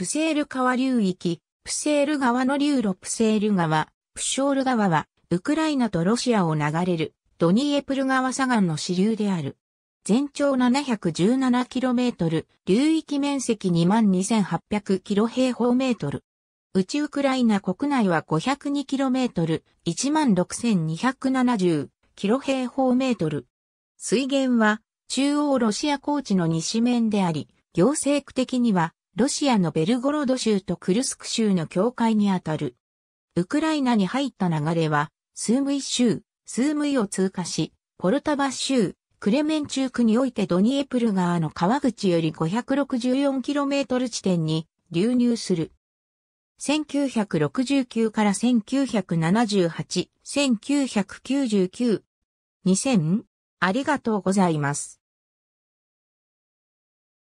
プセール川流域、プセール川の流路プセール川、プショール川は、ウクライナとロシアを流れる、ドニエプル川左岸の支流である。全長 717km、流域面積 22,800km 平方メートル。ちウクライナ国内は 502km、16,270km 平方メートル。水源は、中央ロシア高地の西面であり、行政区的には、ロシアのベルゴロド州とクルスク州の境界にあたる。ウクライナに入った流れは、スームイ州、スームイを通過し、ポルタバ州、クレメンチュークにおいてドニエプル川の川口より 564km 地点に流入する。1969から1978、1999、2000、ありがとうございます。